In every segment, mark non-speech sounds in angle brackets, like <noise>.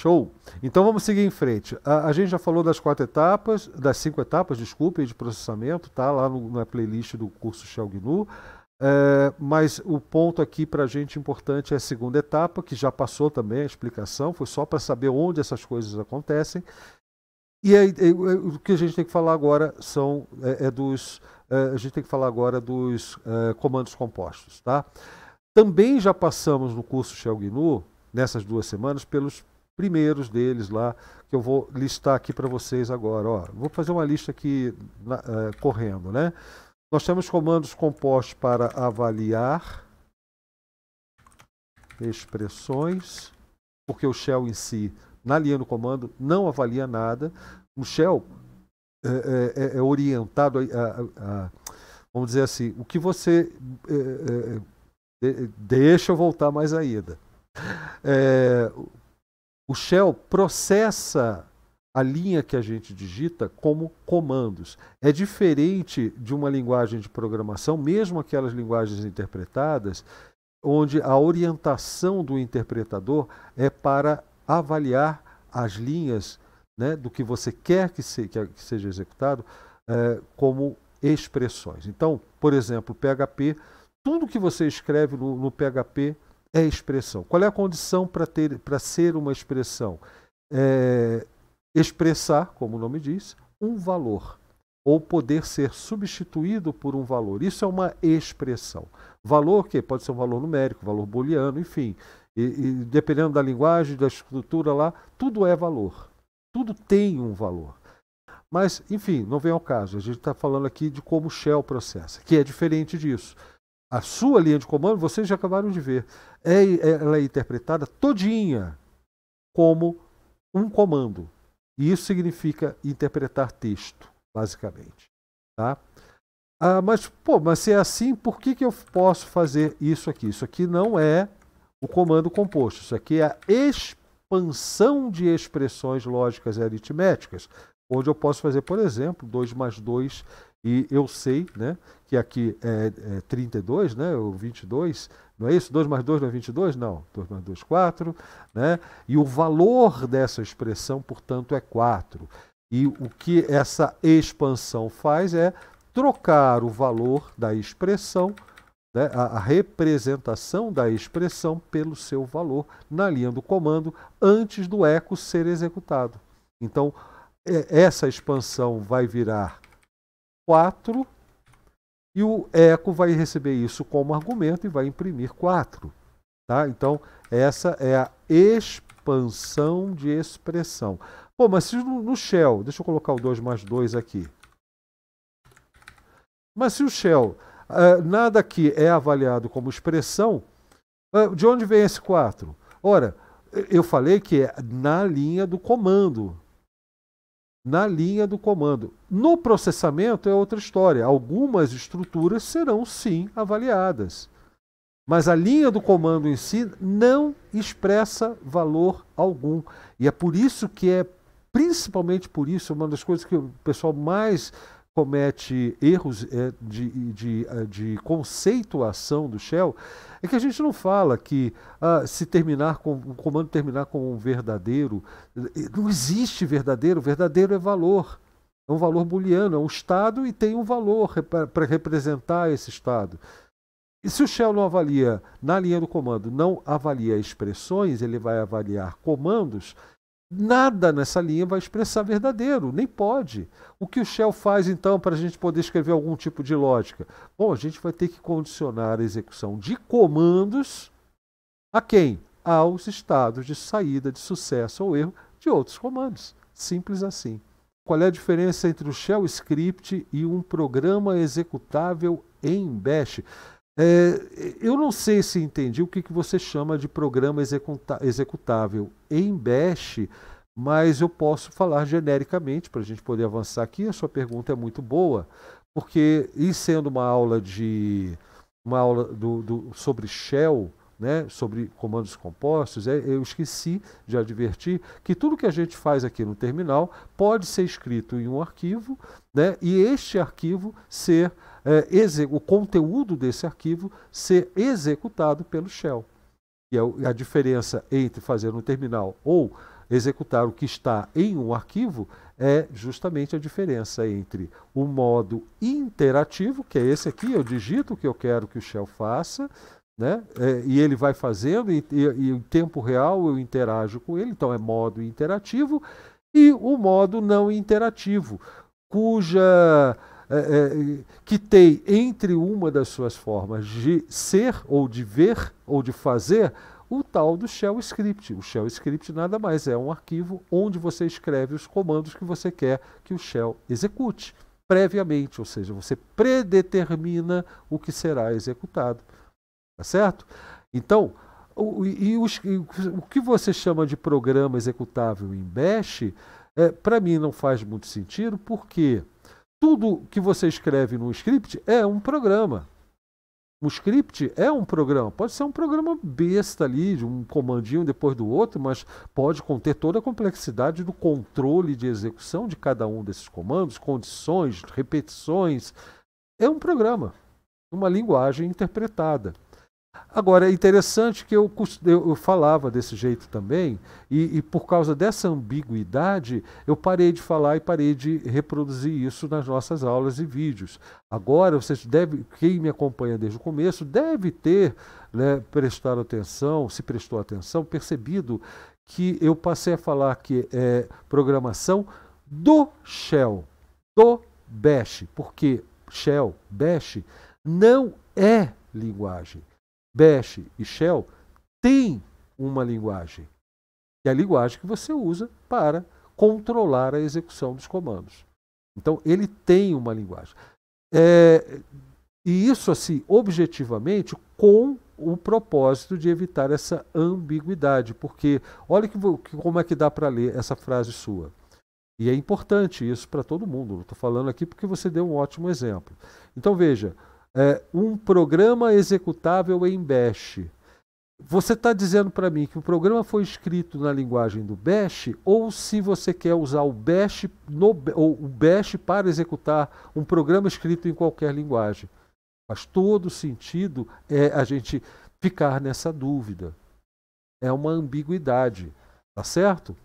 Show? Então vamos seguir em frente. A, a, gente já falou das quatro etapas, das cinco etapas, desculpe, de processamento, tá lá no, na playlist do curso Shell GNU. É, mas o ponto aqui para a gente importante é a segunda etapa, que já passou também a explicação, foi só para saber onde essas coisas acontecem. E aí, o que a gente tem que falar agora são é, é dos é, a gente tem que falar agora dos é, comandos compostos, tá? Também já passamos no curso Shell GNU nessas duas semanas pelos primeiros deles lá, que eu vou listar aqui para vocês agora. Ó, vou fazer uma lista aqui na, uh, correndo, né? Nós temos comandos compostos para avaliar expressões, porque o shell em si, na linha do comando, não avalia nada. O shell é, é, é orientado a, a, a, vamos dizer assim, o que você é, deixa eu voltar mais ainda. O shell processa a linha que a gente digita como comandos. É diferente de uma linguagem de programação, mesmo aquelas linguagens interpretadas, onde a orientação do interpretador é para avaliar as linhas né, do que você quer que, se, que seja executado eh, como expressões. Então, por exemplo, PHP, tudo que você escreve no, no PHP é expressão. Qual é a condição para ser uma expressão? É, expressar, como o nome diz, um valor ou poder ser substituído por um valor. Isso é uma expressão. Valor que pode ser um valor numérico, valor booleano, enfim. E, e, dependendo da linguagem, da estrutura lá, tudo é valor. Tudo tem um valor. Mas, enfim, não vem ao caso. A gente está falando aqui de como Shell processa, que é diferente disso. A sua linha de comando, vocês já acabaram de ver. É, é, ela é interpretada todinha como um comando. E isso significa interpretar texto, basicamente. Tá? Ah, mas, pô, mas se é assim, por que, que eu posso fazer isso aqui? Isso aqui não é o comando composto, isso aqui é a expansão de expressões lógicas e aritméticas, onde eu posso fazer, por exemplo, 2 mais 2, e eu sei né, que aqui é, é 32, né, ou 22, não é isso? 2 mais 2 não é 22? Não. 2 mais 2, 4. Né? E o valor dessa expressão, portanto, é 4. E o que essa expansão faz é trocar o valor da expressão, né, a, a representação da expressão, pelo seu valor na linha do comando antes do eco ser executado. Então, é, essa expansão vai virar 4 e o eco vai receber isso como argumento e vai imprimir 4. Tá? Então, essa é a expansão de expressão. Pô, mas se no shell, deixa eu colocar o 2 mais 2 aqui. Mas se o shell, uh, nada aqui é avaliado como expressão, uh, de onde vem esse 4? Ora, eu falei que é na linha do comando, na linha do comando. No processamento é outra história. Algumas estruturas serão sim avaliadas. Mas a linha do comando em si não expressa valor algum. E é por isso que é, principalmente por isso, uma das coisas que o pessoal mais comete erros é, de, de, eh, de, conceituação do Shell é que a gente não fala que ah, se terminar com o comando terminar com um verdadeiro eh, não existe verdadeiro verdadeiro é valor é um valor booleano é um estado e tem um valor para representar esse estado e se o Shell não avalia na linha do comando não avalia expressões ele vai avaliar comandos Nada nessa linha vai expressar verdadeiro, nem pode. O que o Shell faz então para a gente poder escrever algum tipo de lógica? Bom, a gente vai ter que condicionar a execução de comandos a quem? Aos estados de saída de sucesso ou erro de outros comandos. Simples assim. Qual é a diferença entre o shell script e um programa executável em bash? É, eu não sei se entendi o que, que você chama de programa executa executável em Bash, mas eu posso falar genericamente para a gente poder avançar aqui. A sua pergunta é muito boa, porque e sendo uma aula de uma aula do, do sobre shell, né, sobre comandos compostos, é, eu esqueci de advertir que tudo que a gente faz aqui no terminal pode ser escrito em um arquivo né, e este arquivo ser é, o conteúdo desse arquivo ser executado pelo shell. E a, é a diferença entre fazer no terminal ou executar o que está em um arquivo é justamente a diferença entre o modo interativo, que é esse aqui, eu digito o que eu quero que o shell faça, né? É, e ele vai fazendo, e, e, e, em tempo real eu interajo com ele, então é modo interativo, e o modo não interativo, cuja eh, eh, que tem entre uma das suas formas de ser, ou de ver, ou de fazer, o tal do shell script. O shell script nada mais é um arquivo onde você escreve os comandos que você quer que o shell execute previamente, ou seja, você predetermina o que será executado. Tá certo? Então, o, e, os, o que você chama de programa executável em Bash, é, eh, para mim não faz muito sentido, porque quê? tudo que você escreve num script é um programa. O script é um programa, pode ser um programa besta ali, de um comandinho depois do outro, mas pode conter toda a complexidade do controle de execução de cada um desses comandos, condições, repetições. É um programa, uma linguagem interpretada. Agora, é interessante que eu, eu, falava desse jeito também, e, e, por causa dessa ambiguidade, eu parei de falar e parei de reproduzir isso nas nossas aulas e vídeos. Agora, vocês devem, quem me acompanha desde o começo, deve ter né, prestado atenção, se prestou atenção, percebido que eu passei a falar que é programação do Shell, do Bash, porque Shell, Bash, não é linguagem. Bash e Shell têm uma linguagem, que é a linguagem que você usa para controlar a execução dos comandos. Então, ele tem uma linguagem. É, e isso, assim, objetivamente, com o propósito de evitar essa ambiguidade, porque olha que, como é que dá para ler essa frase sua. E é importante isso para todo mundo. Estou falando aqui porque você deu um ótimo exemplo. Então veja, é, um programa executável em Bash. Você está dizendo para mim que o programa foi escrito na linguagem do Bash, ou se você quer usar o Bash, no, ou o Bash para executar um programa escrito em qualquer linguagem. Faz todo sentido é a gente ficar nessa dúvida. É uma ambiguidade, tá certo?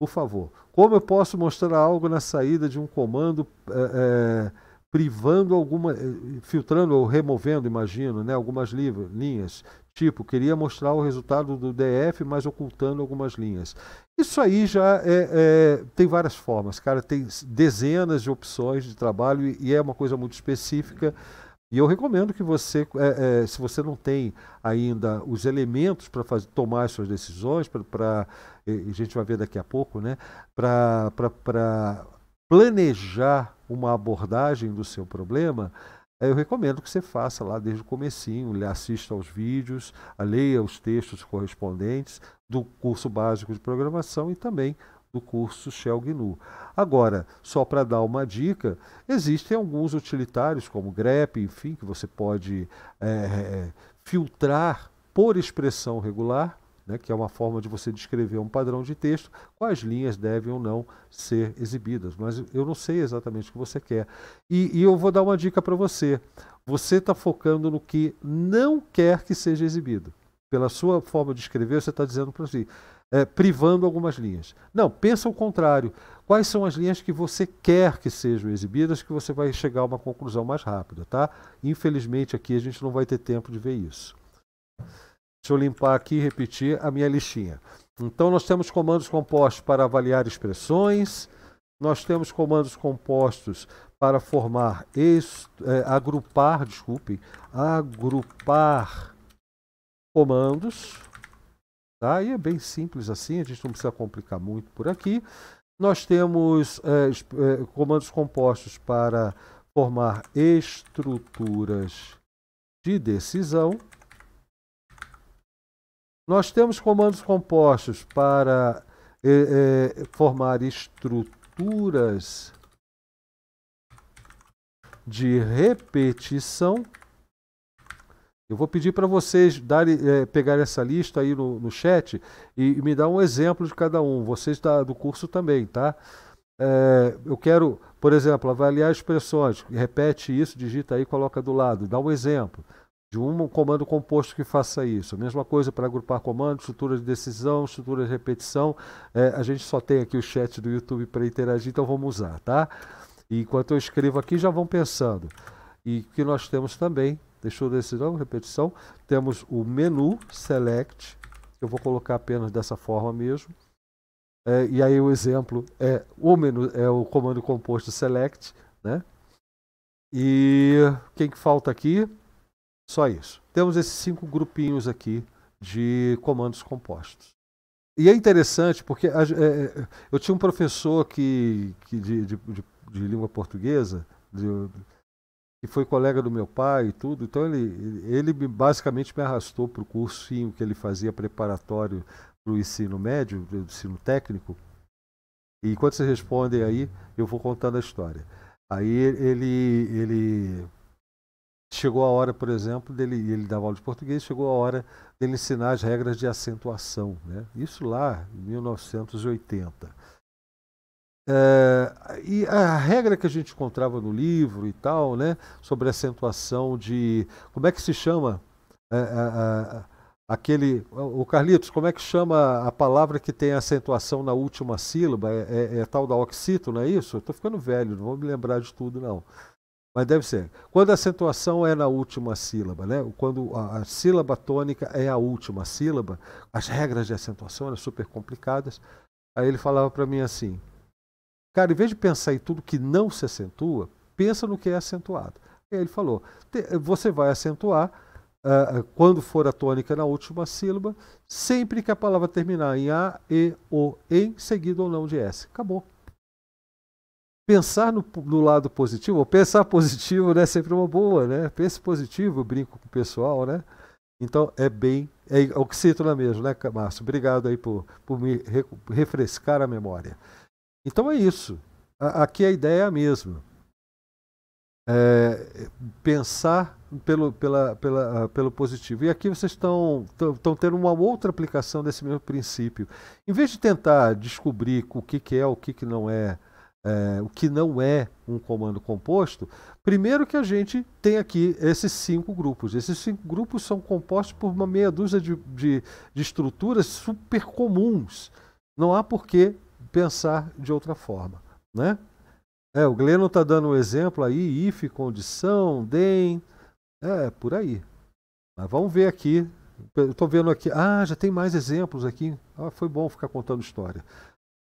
Por favor, como eu posso mostrar algo na saída de um comando? É, é, privando alguma, eh, eh, filtrando ou removendo, imagino, né, algumas linhas. Tipo, queria mostrar o resultado do DF, mas ocultando algumas linhas. Isso aí já é, é, tem várias formas, cara. Tem dezenas de opções de trabalho e é uma coisa muito específica. E eu recomendo que você, é, é, se você não tem ainda os elementos para tomar as suas decisões, para a gente vai ver daqui a pouco, né? Para planejar uma abordagem do seu problema, eh, eu recomendo que você faça lá desde o comecinho, assista aos vídeos, leia os textos correspondentes do curso básico de programação e também do curso Shell GNU. Agora, só para dar uma dica, existem alguns utilitários como grep, enfim, que você pode é, filtrar por expressão regular né, que é uma forma de você descrever um padrão de texto, quais linhas devem ou não ser exibidas. Mas eu não sei exatamente o que você quer. E, e eu vou dar uma dica para você. Você está focando no que não quer que seja exibido. Pela sua forma de escrever, você está dizendo para si, é, privando algumas linhas. Não, pensa o contrário. Quais são as linhas que você quer que sejam exibidas que você vai chegar a uma conclusão mais rápida, tá? Infelizmente aqui a gente não vai ter tempo de ver isso. Deixa eu limpar aqui e repetir a minha listinha. Então, nós temos comandos compostos para avaliar expressões, nós temos comandos compostos para formar, é, agrupar, desculpe, agrupar comandos. Tá? E é bem simples assim, a gente não precisa complicar muito por aqui. Nós temos é, é, comandos compostos para formar estruturas de decisão. Nós temos comandos compostos para é, é, formar estruturas de repetição. Eu vou pedir para vocês dar, é, eh, pegar essa lista aí no, no chat e, e, me dar um exemplo de cada um. Vocês da, do curso também, tá? É, eu quero, por exemplo, avaliar expressões. Repete isso, digita aí, coloca do lado. Dá um exemplo de um comando composto que faça isso. Mesma coisa para agrupar comandos, estrutura de decisão, estrutura de repetição. É, a gente só tem aqui o chat do YouTube para interagir, então vamos usar, tá? E enquanto eu escrevo aqui, já vão pensando. E que nós temos também, deixou decisão, repetição, temos o menu select, eu vou colocar apenas dessa forma mesmo. É, e aí o exemplo é o menu, é o comando composto select, né? E quem que falta aqui? Só isso. Temos esses cinco grupinhos aqui de comandos compostos. E é interessante porque é, é, eu tinha um professor que, que de, de, de, de, língua portuguesa, que foi colega do meu pai e tudo, então ele, ele basicamente me arrastou para o cursinho que ele fazia preparatório para o ensino médio, do ensino técnico. E quando vocês respondem aí, eu vou contando a história. Aí ele, ele Chegou a hora, por exemplo, dele, ele dava aula de português, chegou a hora dele ensinar as regras de acentuação. Né? Isso lá em 1980. É, eh, e a regra que a gente encontrava no livro e tal, né, sobre acentuação de. Como é que se chama? Eh, eh, aquele. O Carlitos, como é que chama a palavra que tem acentuação na última sílaba? É, é, é tal da oxítona, é isso? Estou ficando velho, não vou me lembrar de tudo, não. Mas deve ser. Quando a acentuação é na última sílaba, né? quando a, a sílaba tônica é a última sílaba, as regras de acentuação eram super complicadas. Aí ele falava para mim assim, cara, em vez de pensar em tudo que não se acentua, pensa no que é acentuado. aí ele falou, você vai acentuar uh, quando for a tônica na última sílaba, sempre que a palavra terminar em A, E, O, em, seguido ou não de S. Acabou pensar no, no, lado positivo, ou pensar <laughs> positivo né, é sempre uma boa, né? Pense positivo, eu brinco com o pessoal, né? Então é bem, é oxítona mesmo, né, Márcio? Obrigado aí por, por me re, refrescar a memória. Então é isso. A, aqui a ideia é a mesma. É, pensar pelo, pela, pela, pelo positivo. E aqui vocês estão, estão tendo uma outra aplicação desse mesmo princípio. Em vez de tentar descobrir o que, que é, o que, que não é, é, o que não é um comando composto, primeiro que a gente tem aqui esses cinco grupos. Esses cinco grupos são compostos por uma meia dúzia de, de, de estruturas super comuns. Não há por que pensar de outra forma. Né? É, o Gleno está dando um exemplo aí, if, condição, den, é, por aí. Mas vamos ver aqui. Estou vendo aqui. Ah, já tem mais exemplos aqui. Ah, foi bom ficar contando história.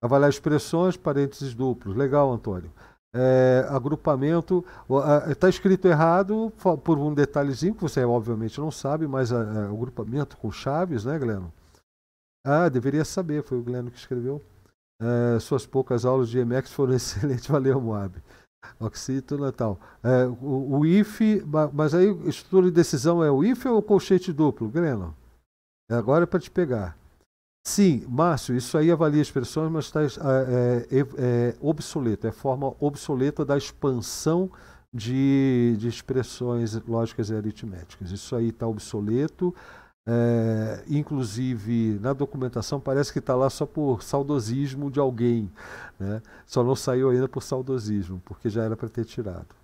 Avaliar expressões, parênteses duplos. Legal, Antônio. É, agrupamento. Está escrito errado por um detalhezinho que você obviamente não sabe, mas a, é, é, agrupamento com chaves, né, Gleno? Ah, deveria saber, foi o Gleno que escreveu. É, suas poucas aulas de EMEX foram <laughs> excelentes, valeu, Moab. Oxítona e tal. É, o, o, IF, mas aí estrutura de decisão é o IF ou o colchete duplo, Gleno? É agora é para te pegar. Sim, Márcio, isso aí avalia as mas está é, é, é, é obsoleto, é forma obsoleta da expansão de, de expressões lógicas e aritméticas. Isso aí está obsoleto. É, inclusive na documentação parece que está lá só por saudosismo de alguém, né? só não saiu ainda por saudosismo, porque já era para ter tirado.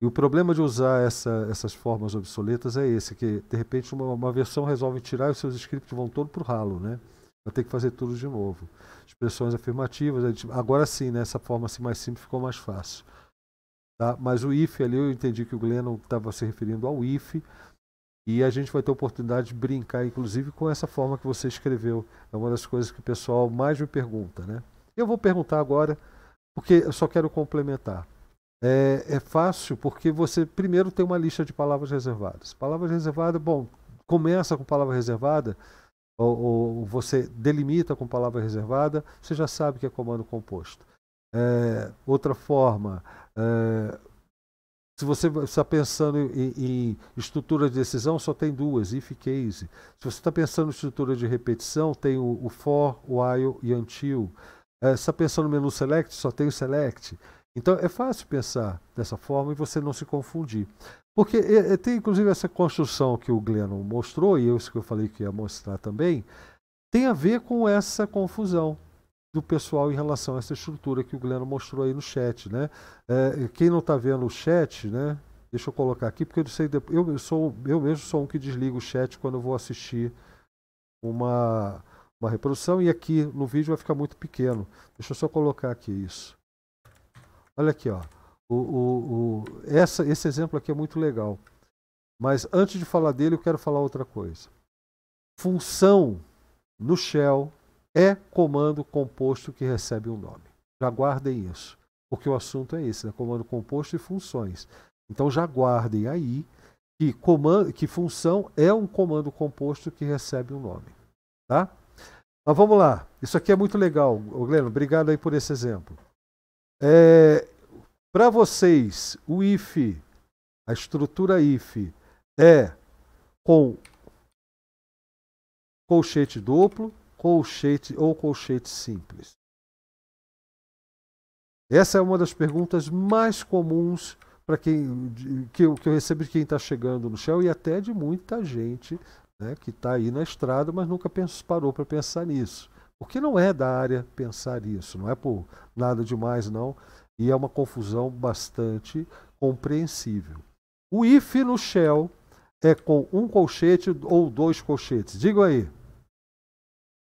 E o problema de usar essa, essas formas obsoletas é esse, que de repente uma, uma versão resolve tirar e os seus scripts vão todo para o ralo. Né? vai ter que fazer tudo de novo. Expressões afirmativas, tipo, agora sim, nessa né, forma assim mais simples ficou mais fácil. Tá? Mas o if ali, eu entendi que o Glennon estava se referindo ao if, e a gente vai ter a oportunidade de brincar, inclusive, com essa forma que você escreveu. É uma das coisas que o pessoal mais me pergunta, né? Eu vou perguntar agora, porque eu só quero complementar. É, é fácil porque você primeiro tem uma lista de palavras reservadas. Palavras reservadas, bom, começa com palavra reservada, ou, ou você delimita com palavra reservada, você já sabe que é comando composto. É, outra forma, é, se você está pensando em, em, estrutura de decisão, só tem duas, if e case. Se você está pensando em estrutura de repetição, tem o, o for, while e until. É, está pensando no menu select, só tem o select. Então é fácil pensar dessa forma e você não se confundir. Porque é, é, tem inclusive essa construção que o Gleno mostrou, e eu isso que eu falei que ia mostrar também, tem a ver com essa confusão do pessoal em relação a essa estrutura que o Gleno mostrou aí no chat. Né? É, quem não está vendo o chat, né? deixa eu colocar aqui, porque eu sei depois, eu, sou, eu mesmo sou um que desliga o chat quando eu vou assistir uma, uma reprodução, e aqui no vídeo vai ficar muito pequeno. Deixa eu só colocar aqui isso. Olha aqui, ó. O, o, o, essa, esse exemplo aqui é muito legal. Mas antes de falar dele, eu quero falar outra coisa. Função no shell é comando composto que recebe um nome. Já guardem isso, porque o assunto é esse, né? comando composto e funções. Então já guardem aí que, comando, que função é um comando composto que recebe um nome. Tá? Mas vamos lá. Isso aqui é muito legal, Gleno. Obrigado aí por esse exemplo. É, Para vocês, o IF, a estrutura IF, é com colchete duplo, colchete ou colchete simples. Essa é uma das perguntas mais comuns para quem que eu, que eu recebo de quem está chegando no Shell e até de muita gente né, que está aí na estrada, mas nunca penso, parou para pensar nisso. O que não é da área pensar isso, não é por nada demais, não. E é uma confusão bastante compreensível. O if no shell é com um colchete ou dois colchetes. Digam aí.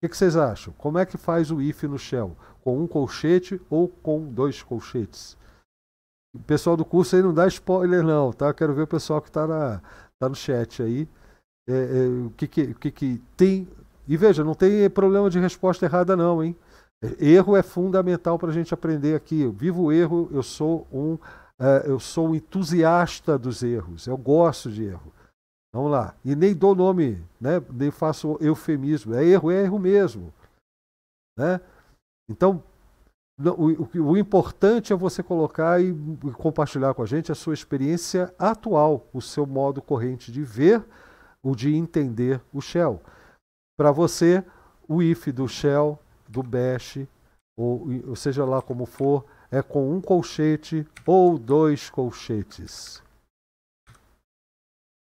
O que, vocês acham? Como é que faz o if no shell? Com um colchete ou com dois colchetes? O pessoal do curso aí não dá spoiler, não, tá? Eu quero ver o pessoal que está tá no chat aí. É, é, o que, que, o que, que tem e veja, não tem problema de resposta errada, não, hein? Erro é fundamental para a gente aprender aqui. Eu vivo o erro, eu sou um uh, eu sou um entusiasta dos erros, eu gosto de erro. Vamos lá. E nem dou nome, né? nem faço eufemismo. É erro, é erro mesmo. Né? Então, o, o, importante é você colocar e compartilhar com a gente a sua experiência atual, o seu modo corrente de ver, o de entender o Shell para você o if do shell, do bash, ou, ou seja lá como for, é com um colchete ou dois colchetes.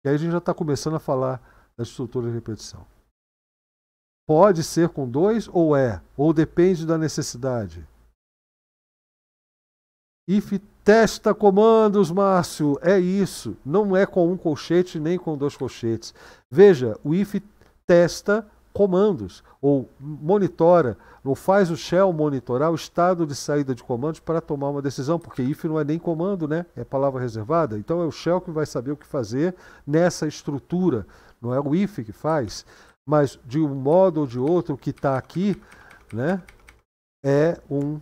E aí a gente já está começando a falar da estrutura de repetição. Pode ser com dois ou é, ou depende da necessidade. If testa comandos, Márcio, é isso. Não é com um colchete nem com dois colchetes. Veja, o if testa comandos, ou monitora, ou faz o Shell monitorar o estado de saída de comandos para tomar uma decisão, porque if não é nem comando, né? é palavra reservada. Então é o Shell que vai saber o que fazer nessa estrutura, não é o if que faz, mas de um modo ou de outro, que está aqui né? é um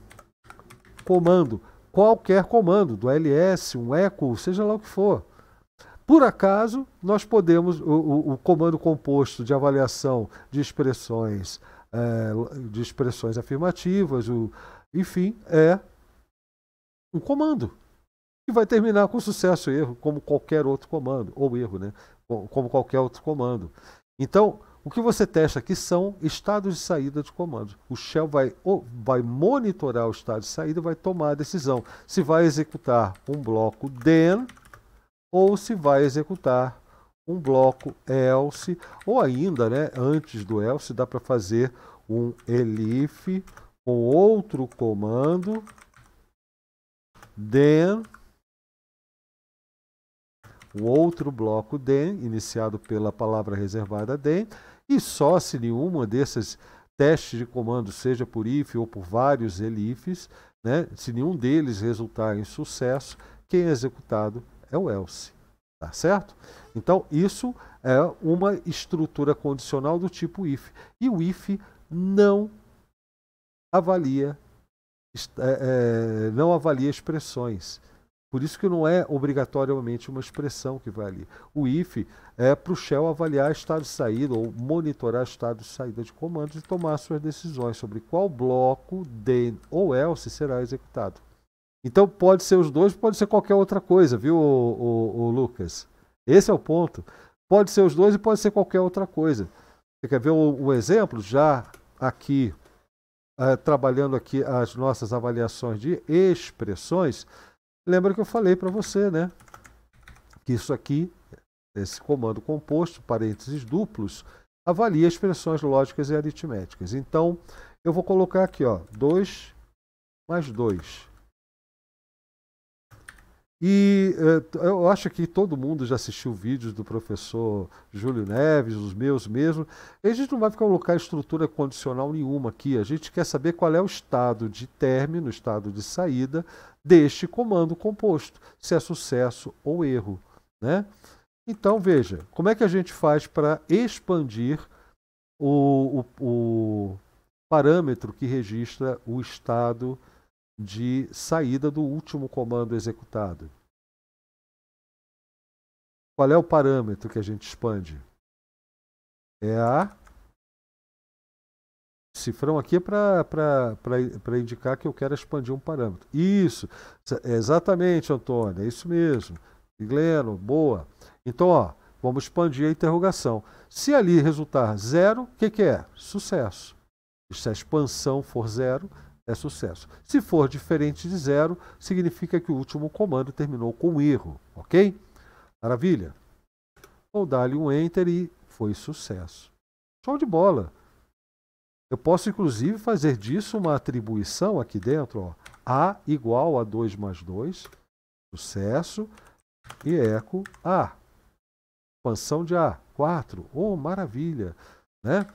comando. Qualquer comando, do LS, um echo, seja lá o que for. Por acaso, nós podemos, o, o, o comando composto de avaliação de expressões, é, de expressões afirmativas, o, enfim, é um comando que vai terminar com sucesso ou erro, como qualquer outro comando, ou erro, né? como qualquer outro comando. Então, o que você testa aqui são estados de saída de comando. O Shell vai, vai monitorar o estado de saída e vai tomar a decisão se vai executar um bloco then ou se vai executar um bloco else, ou ainda, né, antes do else, dá para fazer um elif com outro comando then um outro bloco then iniciado pela palavra reservada then e só se nenhuma dessas testes de comando seja por if ou por vários elifs, né, se nenhum deles resultar em sucesso, quem é executado é o else, tá certo? Então, isso é uma estrutura condicional do tipo if. E o if não avalia, é, é, não avalia expressões. Por isso que não é obrigatoriamente uma expressão que vai ali. O if é para o shell avaliar estado de saída ou monitorar estado de saída de comandos e tomar suas decisões sobre qual bloco, then ou else será executado. Então pode ser os dois, pode ser qualquer outra coisa, viu, o, o, Lucas? Esse é o ponto. Pode ser os dois e pode ser qualquer outra coisa. Você quer ver o, exemplo? Já aqui, uh, trabalhando aqui as nossas avaliações de expressões, lembra que eu falei para você, né? Que isso aqui, esse comando composto, parênteses duplos, avalia expressões lógicas e aritméticas. Então, eu vou colocar aqui, ó, 2 mais 2 e eh, eu acho que todo mundo já assistiu vídeos do professor Júlio Neves, os meus mesmo. A gente não vai colocar estrutura condicional nenhuma aqui. A gente quer saber qual é o estado de término, estado de saída deste comando composto, se é sucesso ou erro. Né? Então, veja, como é que a gente faz para expandir o, o, o parâmetro que registra o estado de saída do último comando executado. Qual é o parâmetro que a gente expande? É a. Cifrão aqui é para indicar que eu quero expandir um parâmetro. Isso, é exatamente, Antônio, é isso mesmo. Gleno, boa. Então, ó, vamos expandir a interrogação. Se ali resultar zero, o que, que é? Sucesso. Se a expansão for zero, é sucesso. Se for diferente de zero, significa que o último comando terminou com um erro, ok? Maravilha? Vou então, dar-lhe um Enter e foi sucesso. Show de bola! Eu posso, inclusive, fazer disso uma atribuição aqui dentro. Ó. A igual a 2 mais 2, sucesso, e eco A. Expansão de A, 4. Oh, maravilha! Né?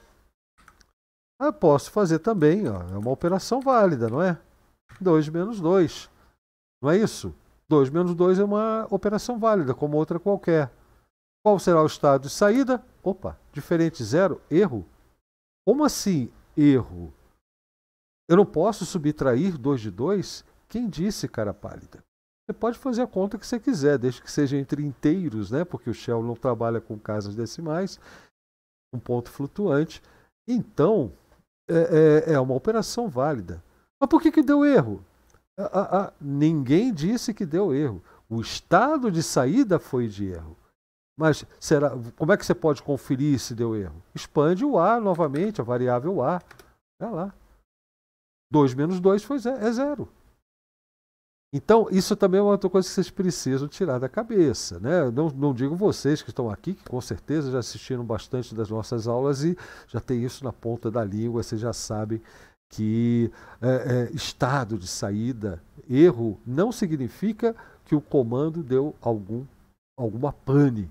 Eu ah, posso fazer também, ó. é uma operação válida, não é? 2 menos 2, não é isso? 2 menos 2 é uma operação válida, como outra qualquer. Qual será o estado de saída? Opa, diferente zero, erro. Como assim erro? Eu não posso subtrair 2 de 2? Quem disse, cara pálida? Você pode fazer a conta que você quiser, desde que seja entre inteiros, né? Porque o Shell não trabalha com casas decimais, um ponto flutuante. Então, é, é, é uma operação válida. Mas por que, que deu erro? ninguém disse que deu erro. O estado de saída foi de erro. Mas será, como é que você pode conferir se deu erro? Expande o A novamente, a variável A. Olha lá. 2 menos 2 foi é zero. Então, isso também é uma outra coisa que vocês precisam tirar da cabeça. Né? Não, não digo vocês que estão aqui, que com certeza já assistiram bastante das nossas aulas e já tem isso na ponta da língua, vocês já sabem que é, é, estado de saída, erro, não significa que o comando deu algum, alguma pane.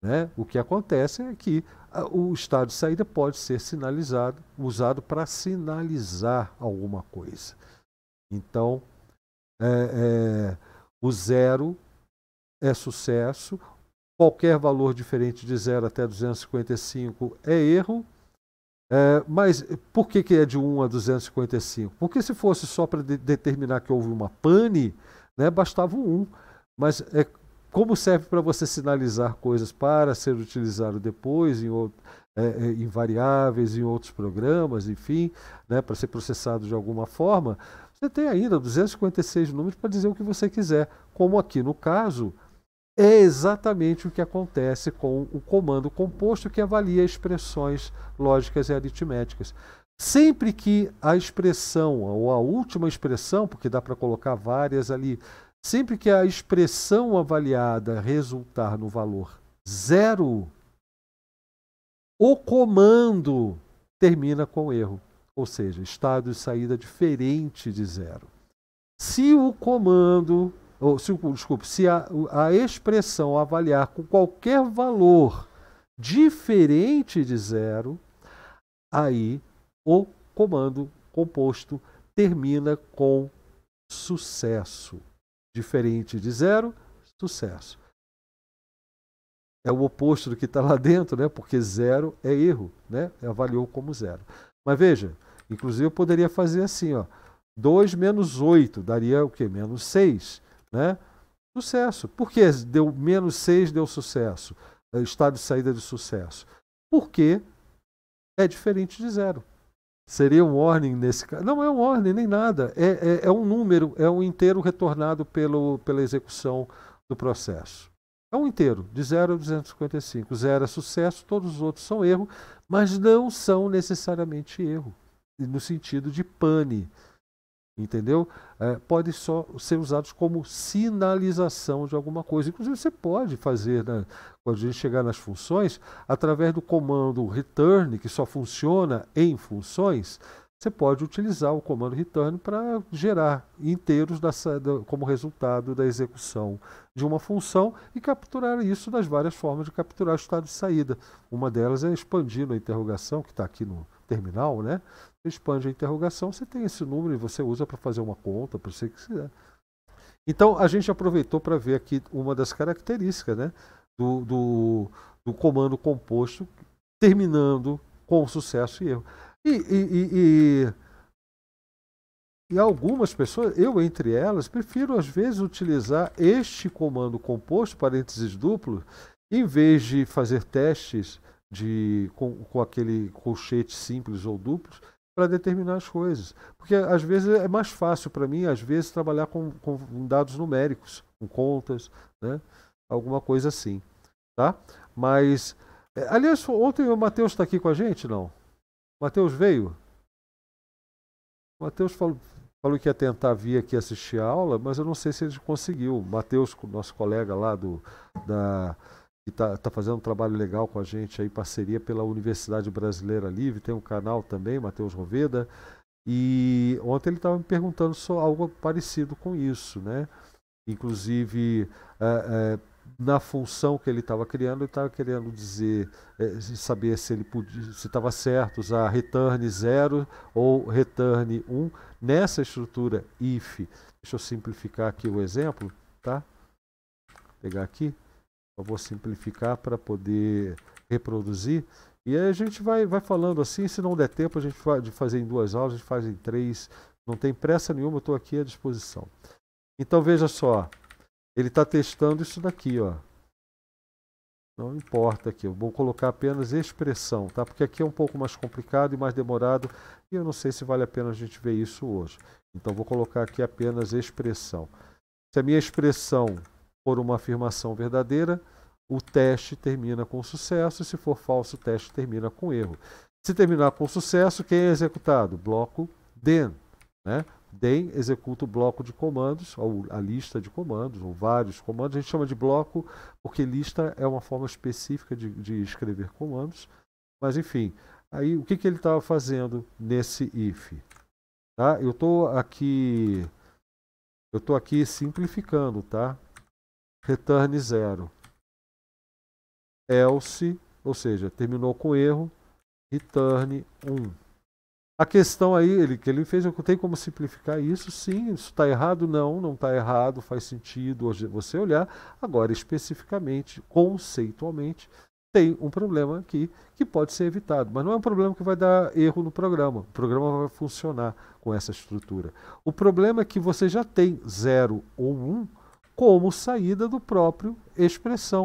Né? O que acontece é que ah, o estado de saída pode ser sinalizado, usado para sinalizar alguma coisa. Então, é, é, o zero é sucesso, qualquer valor diferente de zero até 255 é erro. É, mas por que, que é de 1 a 255? Porque se fosse só para de determinar que houve uma pane, né, bastava o 1. Mas é, como serve para você sinalizar coisas para ser utilizado depois em, outro, é, é, em variáveis, em outros programas, enfim, né, para ser processado de alguma forma, você tem ainda 256 números para dizer o que você quiser, como aqui no caso é exatamente o que acontece com o comando composto que avalia expressões lógicas e aritméticas. Sempre que a expressão, ou a última expressão, porque dá para colocar várias ali, sempre que a expressão avaliada resultar no valor zero, o comando termina com erro ou seja, estado de saída diferente de zero. Se o comando, ou se, desculpe, se a, a expressão avaliar com qualquer valor diferente de zero, aí o comando composto termina com sucesso. Diferente de zero, sucesso. É o oposto do que está lá dentro, né? porque zero é erro, né? avaliou como zero. Mas veja, inclusive eu poderia fazer assim, ó. 2 menos 8 daria o quê? Menos 6, né? Sucesso. Por que deu menos 6 deu sucesso? Eh, estado de saída de sucesso. Porque é diferente de zero. Seria um warning nesse caso. Não é um warning nem nada. É, é, é um número, é um inteiro retornado pelo, pela execução do processo. É um inteiro, de 0 a 255. Zero é sucesso, todos os outros são erro, mas não são necessariamente erro, no sentido de pane. Entendeu? É, pode só ser usados como sinalização de alguma coisa. Inclusive, você pode fazer, né, quando a gente chegar nas funções, através do comando return, que só funciona em funções, você pode utilizar o comando return para gerar inteiros da, como resultado da execução de uma função e capturar isso nas várias formas de capturar o estado de saída. Uma delas é expandindo a interrogação, que está aqui no terminal, né? Você expande a interrogação, você tem esse número e você usa para fazer uma conta, para você que quiser. Então, a gente aproveitou para ver aqui uma das características né, do, do, do comando composto terminando com sucesso e erro. E, e, e, e, algumas pessoas, eu entre elas, prefiro às vezes utilizar este comando composto, parênteses duplo, em vez de fazer testes de, com, com aquele colchete simples ou duplo, para determinar as coisas. Porque às vezes é mais fácil para mim, às vezes, trabalhar com, com dados numéricos, com contas, né? alguma coisa assim. Tá? Mas, eh, aliás, ontem o Matheus está aqui com a gente, não? Mateus veio. Mateus falou, falou que ia tentar vir aqui assistir a aula, mas eu não sei se ele conseguiu. Mateus, nosso colega lá do da que está tá fazendo um trabalho legal com a gente aí, parceria pela Universidade Brasileira Livre, tem um canal também, Mateus Roveda. E ontem ele estava me perguntando só algo parecido com isso, né? Inclusive, é, é, na função que ele estava criando, ele estava querendo dizer, é, saber se ele podia, se estava certo usar return 0 ou return 1 um. nessa estrutura if. Deixa eu simplificar aqui o exemplo, tá? Vou pegar aqui, eu vou simplificar para poder reproduzir. E aí a gente vai, vai falando assim, se não der tempo a gente vai de fazer em duas aulas, a gente faz em três, não tem pressa nenhuma, eu estou aqui à disposição. Então veja só, ele está testando isso daqui, ó. Não importa aqui, eu vou colocar apenas expressão, tá? Porque aqui é um pouco mais complicado e mais demorado, e eu não sei se vale a pena a gente ver isso hoje. Então vou colocar aqui apenas expressão. Se a minha expressão for uma afirmação verdadeira, o teste termina com sucesso, se for falso, o teste termina com erro. Se terminar com sucesso, quem é executado? Bloco den, né? DEM executa o bloco de comandos, ou a lista de comandos, ou vários comandos. A gente chama de bloco porque lista é uma forma específica de, de escrever comandos. Mas, enfim, aí o que, que ele estava fazendo nesse if? Tá? Eu estou aqui... Eu estou aqui simplificando, tá? Return zero. Else, ou seja, terminou com erro, return 1. A questão aí ele, que ele fez, eu tem como simplificar isso? Sim, isso está errado? Não, não está errado, faz sentido hoje você olhar. Agora, especificamente, conceitualmente, tem um problema aqui que pode ser evitado, mas não é um problema que vai dar erro no programa. O programa vai funcionar com essa estrutura. O problema é que você já tem 0 ou 1 um como saída do próprio expressão.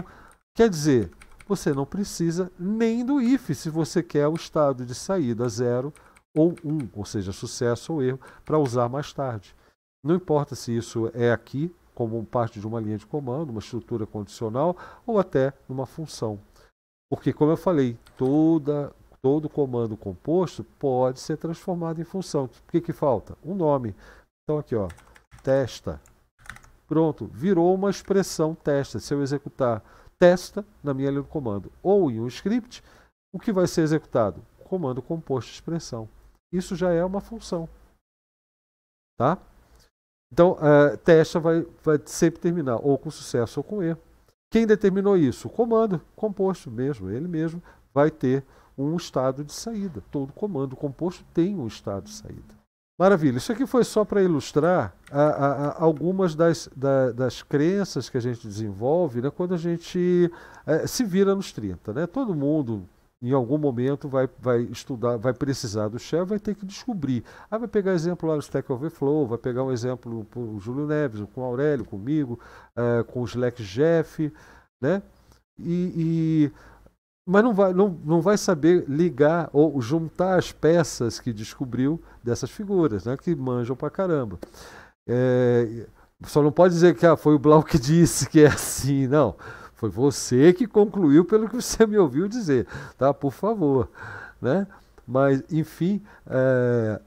Quer dizer, você não precisa nem do if se você quer o estado de saída 0 ou um, ou seja, sucesso ou erro, para usar mais tarde. Não importa se isso é aqui, como parte de uma linha de comando, uma estrutura condicional, ou até numa função. Porque, como eu falei, toda, todo comando composto pode ser transformado em função. O que, que falta? Um nome. Então, aqui, ó, testa. Pronto, virou uma expressão testa. Se eu executar testa na minha linha de comando ou em um script, o que vai ser executado? Comando composto expressão isso já é uma função. Tá? Então, uh, testa vai, vai sempre terminar ou com sucesso ou com erro. Quem determinou isso? O comando, composto mesmo, ele mesmo vai ter um estado de saída. Todo comando composto tem um estado de saída. Maravilha. Isso aqui foi só para ilustrar a, a, a algumas das, da, das crenças que a gente desenvolve né, quando a gente é, se vira nos 30. Né? Todo mundo em algum momento vai, vai estudar, vai precisar do Shell, vai ter que descobrir. Aí ah, vai pegar exemplo lá do Stack Overflow, vai pegar um exemplo com o Júlio Neves, com o Aurélio, comigo, eh, com o Slack Jeff, né? E, e, mas não vai, não, não vai saber ligar ou juntar as peças que descobriu dessas figuras, né? Que manjam pra caramba. É, só não pode dizer que ah, foi o Blau que disse que é assim, não. Foi você que concluiu pelo que você <laughs> me ouviu dizer, tá? Por favor, né? Mas, enfim, é,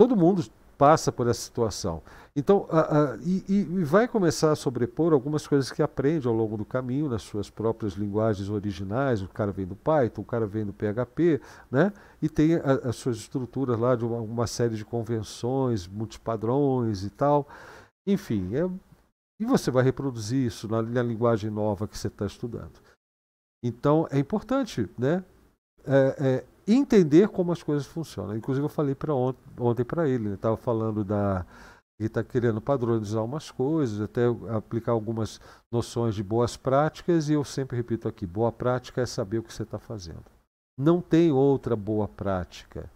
todo mundo passa por essa situação. Então, a, a, e, e, vai começar a sobrepor algumas coisas que aprende ao longo do caminho, nas suas próprias linguagens originais. O cara vem do Python, o cara vem do PHP, né? E tem a, as suas estruturas lá de uma, uma série de convenções, multipadrões e tal. Enfim, é e você vai reproduzir isso na, na linguagem nova que você está estudando. Então, é importante né, é, é, entender como as coisas funcionam. Inclusive, eu falei para ontem, ontem para ele, ele né, estava falando da. Ele está querendo padronizar umas coisas, até aplicar algumas noções de boas práticas, e eu sempre repito aqui: boa prática é saber o que você está fazendo. Não tem outra boa prática.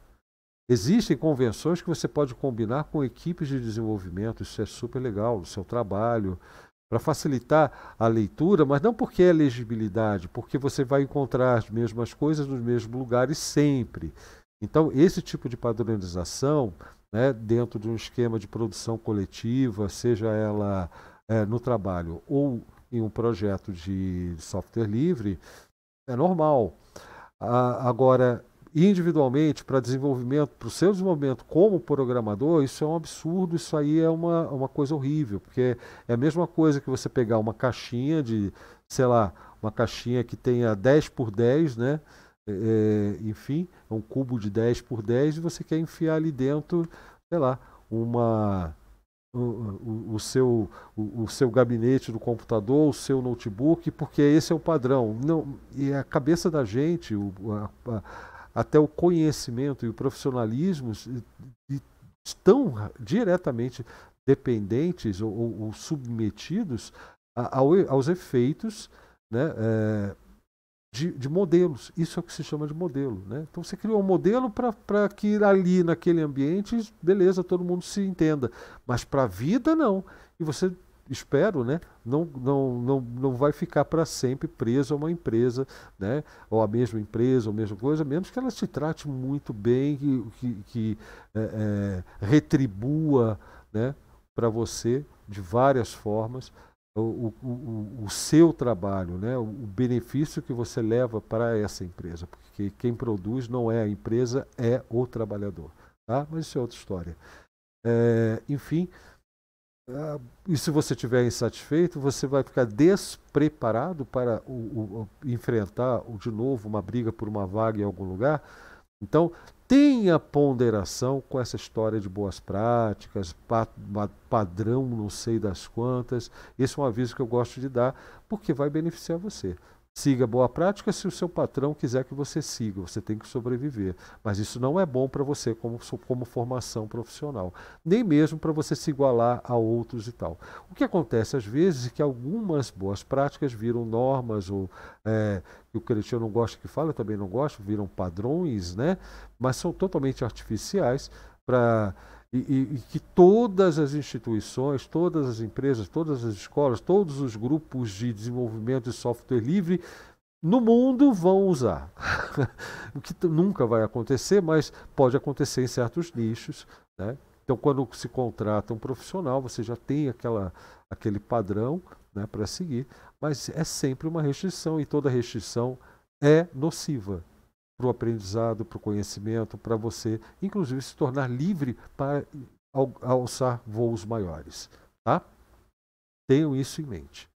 Existem convenções que você pode combinar com equipes de desenvolvimento, isso é super legal, no seu trabalho, para facilitar a leitura, mas não porque é legibilidade, porque você vai encontrar as mesmas coisas nos mesmos lugares sempre. Então, esse tipo de padronização, né, dentro de um esquema de produção coletiva, seja ela é, no trabalho ou em um projeto de software livre, é normal. agora, individualmente para desenvolvimento, para o seu desenvolvimento como programador, isso é um absurdo, isso aí é uma, uma coisa horrível, porque é a mesma coisa que você pegar uma caixinha de, sei lá, uma caixinha que tenha 10 por 10, né? É, é, enfim, é um cubo de 10 por 10 e você quer enfiar ali dentro, sei lá, uma o, o, o, seu, o, o, seu gabinete do computador, o seu notebook, porque esse é o padrão. Não, e a cabeça da gente, o, a, a, até o conhecimento e o profissionalismo estão diretamente dependentes ou, ou, ou submetidos a, ao, aos efeitos né, é, de, de, modelos. Isso é o que se chama de modelo. Né? Então você criou um modelo para que ali, naquele ambiente, beleza, todo mundo se entenda. Mas para a vida, não. E você espero, né, não, não, não, não vai ficar para sempre preso a uma empresa, né, ou a mesma empresa, ou a mesma coisa, menos que ela se trate muito bem, que, que, que é, é, retribua né, para você de várias formas o, o, o, seu trabalho, né? o, benefício que você leva para essa empresa. Porque quem produz não é a empresa, é o trabalhador. Tá? Mas isso é outra história. É, enfim, ah, e se você estiver insatisfeito, você vai ficar despreparado para o, o, enfrentar de novo uma briga por uma vaga em algum lugar. Então, tenha ponderação com essa história de boas práticas, padrão não sei das quantas. Esse é um aviso que eu gosto de dar, porque vai beneficiar você. Siga boa prática se o seu patrão quiser que você siga, você tem que sobreviver. Mas isso não é bom para você como, como formação profissional, nem mesmo para você se igualar a outros e tal. O que acontece às vezes é que algumas boas práticas viram normas, ou é, o cristão não gosta que fala, eu também não gosto, viram padrões, né? mas são totalmente artificiais para e, e, e, que todas as instituições, todas as empresas, todas as escolas, todos os grupos de desenvolvimento de software livre no mundo vão usar. <laughs> o que nunca vai acontecer, mas pode acontecer em certos nichos. Né? Então, quando se contrata um profissional, você já tem aquela, aquele padrão né, para seguir, mas é sempre uma restrição e toda restrição é nociva para o aprendizado, para o conhecimento, para você, inclusive, se tornar livre para alçar voos maiores. Tá? Tenham isso em mente.